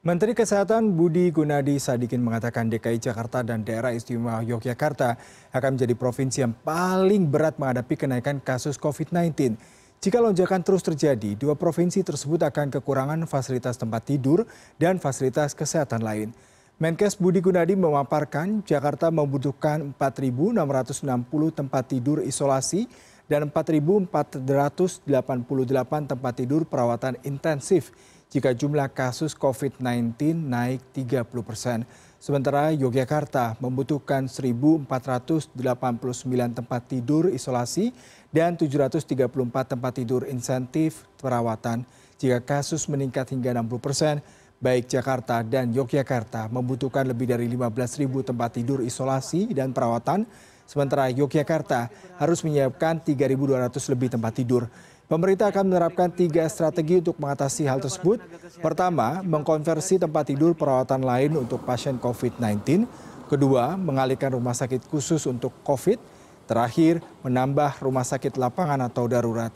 Menteri Kesehatan Budi Gunadi Sadikin mengatakan DKI Jakarta dan daerah istimewa Yogyakarta akan menjadi provinsi yang paling berat menghadapi kenaikan kasus COVID-19. Jika lonjakan terus terjadi, dua provinsi tersebut akan kekurangan fasilitas tempat tidur dan fasilitas kesehatan lain. Menkes Budi Gunadi memaparkan Jakarta membutuhkan 4.660 tempat tidur isolasi dan 4.488 tempat tidur perawatan intensif jika jumlah kasus COVID-19 naik 30 persen. Sementara Yogyakarta membutuhkan 1.489 tempat tidur isolasi dan 734 tempat tidur insentif perawatan. Jika kasus meningkat hingga 60 persen, baik Jakarta dan Yogyakarta membutuhkan lebih dari 15.000 tempat tidur isolasi dan perawatan Sementara Yogyakarta harus menyiapkan 3.200 lebih tempat tidur. Pemerintah akan menerapkan tiga strategi untuk mengatasi hal tersebut. Pertama, mengkonversi tempat tidur perawatan lain untuk pasien COVID-19. Kedua, mengalihkan rumah sakit khusus untuk COVID. Terakhir, menambah rumah sakit lapangan atau darurat.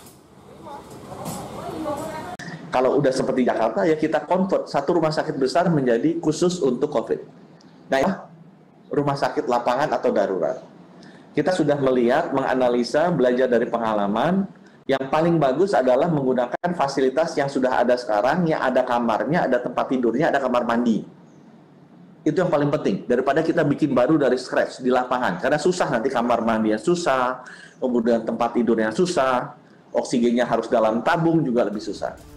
Kalau udah seperti Jakarta ya kita convert satu rumah sakit besar menjadi khusus untuk COVID. Nah, rumah sakit lapangan atau darurat kita sudah melihat, menganalisa, belajar dari pengalaman. Yang paling bagus adalah menggunakan fasilitas yang sudah ada sekarang, yang ada kamarnya, ada tempat tidurnya, ada kamar mandi. Itu yang paling penting. Daripada kita bikin baru dari scratch di lapangan. Karena susah nanti kamar mandi yang susah, kemudian tempat tidurnya susah, oksigennya harus dalam tabung juga lebih susah.